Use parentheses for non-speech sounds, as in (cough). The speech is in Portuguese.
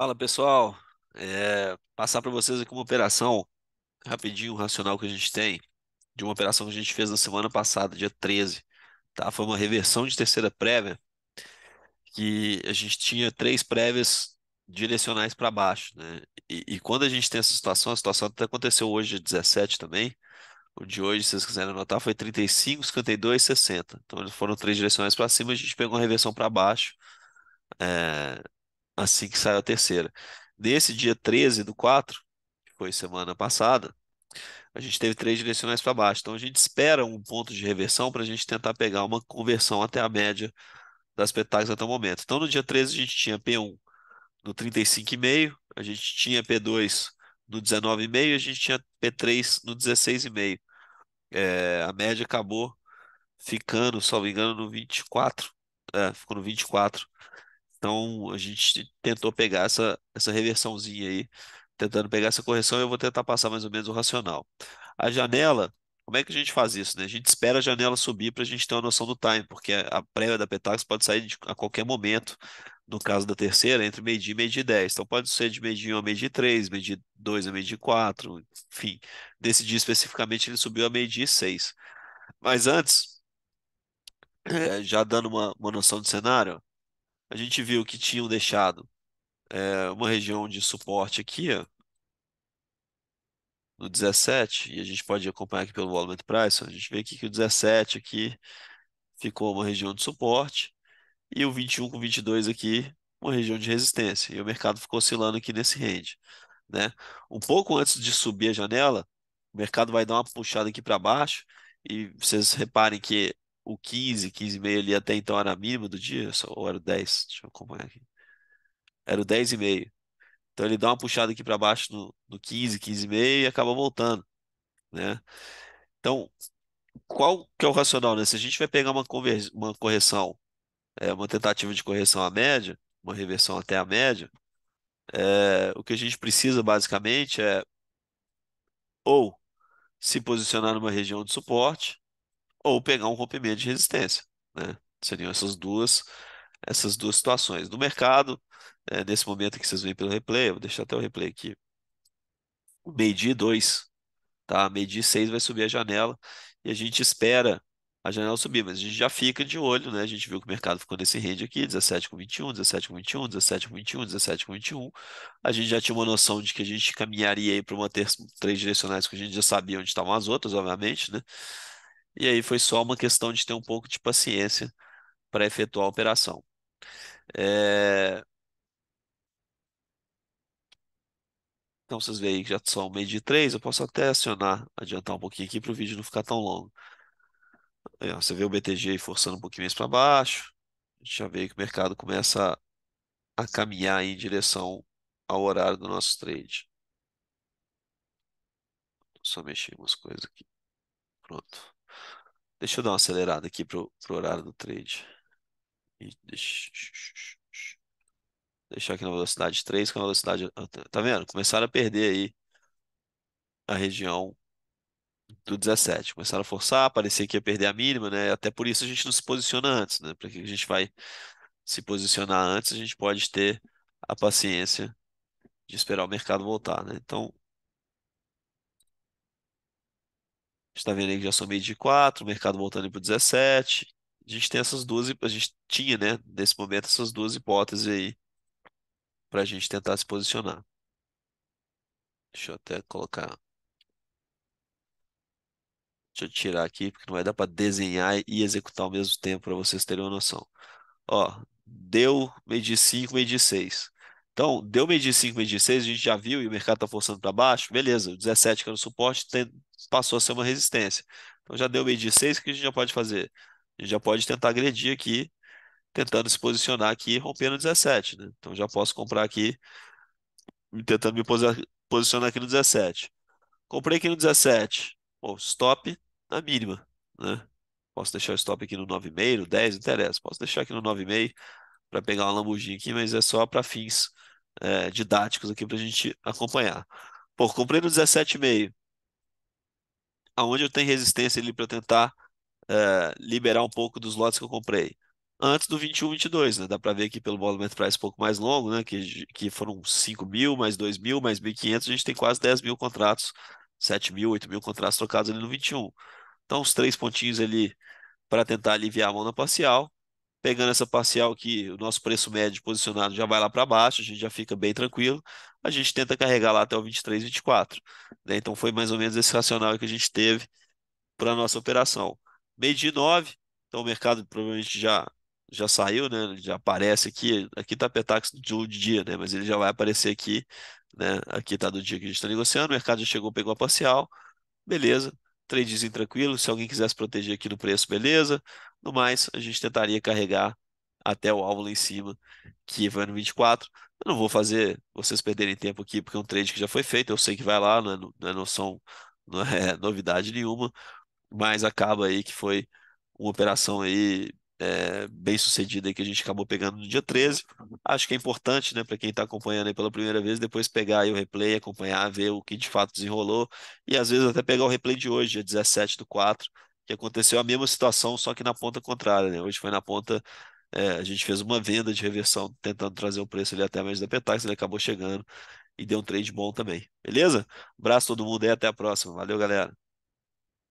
Fala pessoal, é, passar para vocês aqui uma operação rapidinho, racional que a gente tem, de uma operação que a gente fez na semana passada, dia 13. Tá? Foi uma reversão de terceira prévia, que a gente tinha três prévias direcionais para baixo. Né? E, e, quando a gente tem essa situação, a situação até aconteceu hoje, dia 17 também. O de hoje, se vocês quiserem anotar, foi 35, 52, 60. Então, eles foram três direcionais para cima, a gente pegou uma reversão para baixo. É, assim que saiu a terceira. Nesse dia 13 do 4, que foi semana passada, a gente teve três direcionais para baixo. Então a gente espera um ponto de reversão para a gente tentar pegar uma conversão até a média das petags até o momento. Então no dia 13 a gente tinha P1 no 35,5, a gente tinha P2 no 19,5 e a gente tinha P3 no 16,5. É, a média acabou ficando, se não me engano, no 24. É, ficou no 24 então a gente tentou pegar essa, essa reversãozinha aí, tentando pegar essa correção, eu vou tentar passar mais ou menos o racional. A janela, como é que a gente faz isso? Né? A gente espera a janela subir para a gente ter uma noção do time, porque a prévia da Petax pode sair de, a qualquer momento, no caso da terceira, entre meio-dia e meio-dia 10. Então pode ser de meio-dia 1 a meio-dia 3, meio-dia 2 a meio-dia 4, enfim. Nesse dia especificamente ele subiu a meio-dia 6. Mas antes, (clears throat) eh, já dando uma, uma noção de cenário, a gente viu que tinham deixado é, uma região de suporte aqui, ó, no 17, e a gente pode acompanhar aqui pelo Volume Price, a gente vê aqui que o 17 aqui ficou uma região de suporte, e o 21 com 22 aqui, uma região de resistência, e o mercado ficou oscilando aqui nesse range. Né? Um pouco antes de subir a janela, o mercado vai dar uma puxada aqui para baixo, e vocês reparem que o 15, 15 e meio ali até então era a mínima do dia, ou era o 10, deixa eu acompanhar aqui. Era o 10 e meio. Então ele dá uma puxada aqui para baixo no, no 15, 15 e meio e acaba voltando, né? Então, qual que é o racional, né? Se a gente vai pegar uma, uma correção, é, uma tentativa de correção à média, uma reversão até a média, é, o que a gente precisa basicamente é ou se posicionar numa região de suporte, ou pegar um rompimento de resistência. Né? Seriam essas duas, essas duas situações. No mercado, é, nesse momento que vocês veem pelo replay, vou deixar até o replay aqui. Meio-dia 2, tá? Meio-dia 6 vai subir a janela e a gente espera a janela subir, mas a gente já fica de olho, né? A gente viu que o mercado ficou nesse range aqui, 17 com 21, 17 com 21, 17 com 21, 17 com 21. A gente já tinha uma noção de que a gente caminharia aí para manter três direcionais que a gente já sabia onde estavam as outras, obviamente, né? E aí foi só uma questão de ter um pouco de paciência para efetuar a operação. É... Então vocês veem que já são meio de três, eu posso até acionar, adiantar um pouquinho aqui para o vídeo não ficar tão longo. Aí, ó, você vê o BTG forçando um pouquinho mais para baixo, a gente já vê que o mercado começa a, a caminhar em direção ao horário do nosso trade. Só mexer umas coisas aqui. Pronto. Deixa eu dar uma acelerada aqui pro, pro horário do trade. E deixa... Deixar aqui na velocidade 3, que é a velocidade. Tá, tá vendo? Começaram a perder aí a região do 17. Começaram a forçar, parecia que ia perder a mínima, né? Até por isso a gente não se posiciona antes, né? Para que a gente vai se posicionar antes, a gente pode ter a paciência de esperar o mercado voltar, né? Então, está vendo aí que já são meio de 4, o mercado voltando para o 17. A gente tem essas duas, a gente tinha, né, nesse momento, essas duas hipóteses aí para a gente tentar se posicionar. Deixa eu até colocar. Deixa eu tirar aqui, porque não vai dar para desenhar e executar ao mesmo tempo para vocês terem uma noção. Ó, deu meio de 5, meio de 6. Então, deu medir 5, medir 6, a gente já viu e o mercado está forçando para baixo, beleza, o 17 que era o suporte tem, passou a ser uma resistência. Então já deu medir 6, o que a gente já pode fazer? A gente já pode tentar agredir aqui, tentando se posicionar aqui, rompendo 17. Né? Então já posso comprar aqui, tentando me posicionar aqui no 17. Comprei aqui no 17, Bom, stop na mínima. Né? Posso deixar o stop aqui no 9,5, no 10, não interessa. Posso deixar aqui no 9,5 para pegar uma lambujinha aqui, mas é só para fins é, didáticos aqui para a gente acompanhar. Pô, comprei no 17,5, aonde eu tenho resistência ali para tentar é, liberar um pouco dos lotes que eu comprei. Antes do 21, 22, né? Dá para ver aqui pelo movimento price um pouco mais longo, né? Que, que foram 5 mil, mais 2 mil, mais 1.500, a gente tem quase 10 mil contratos, 7 mil, 8 mil contratos trocados ali no 21. Então, os três pontinhos ali para tentar aliviar a mão na parcial Pegando essa parcial que o nosso preço médio posicionado já vai lá para baixo, a gente já fica bem tranquilo, a gente tenta carregar lá até o 23, 24. Né? Então foi mais ou menos esse racional que a gente teve para a nossa operação. Meio de 9, então o mercado provavelmente já já saiu, né? Já aparece aqui. Aqui tá Petax do dia, né? Mas ele já vai aparecer aqui, né? Aqui está do dia que a gente está negociando. O mercado já chegou, pegou a parcial, beleza tradezinho tranquilo. Se alguém quisesse proteger aqui no preço, beleza. No mais, a gente tentaria carregar até o alvo lá em cima, que vai no 24. Eu não vou fazer vocês perderem tempo aqui, porque é um trade que já foi feito. Eu sei que vai lá, não é, não é noção, (laughs) não é novidade nenhuma, mas acaba aí que foi uma operação aí é, bem sucedida aí que a gente acabou pegando no dia 13. Acho que é importante, né, para quem está acompanhando aí pela primeira vez, depois pegar aí o replay, acompanhar, ver o que de fato desenrolou e às vezes até pegar o replay de hoje, dia 17 do 4, que aconteceu a mesma situação, só que na ponta contrária, né? Hoje foi na ponta. É, a gente fez uma venda de reversão tentando trazer o preço ali até mais da Petax, ele acabou chegando e deu um trade bom também. Beleza? Abraço a todo mundo e até a próxima. Valeu, galera.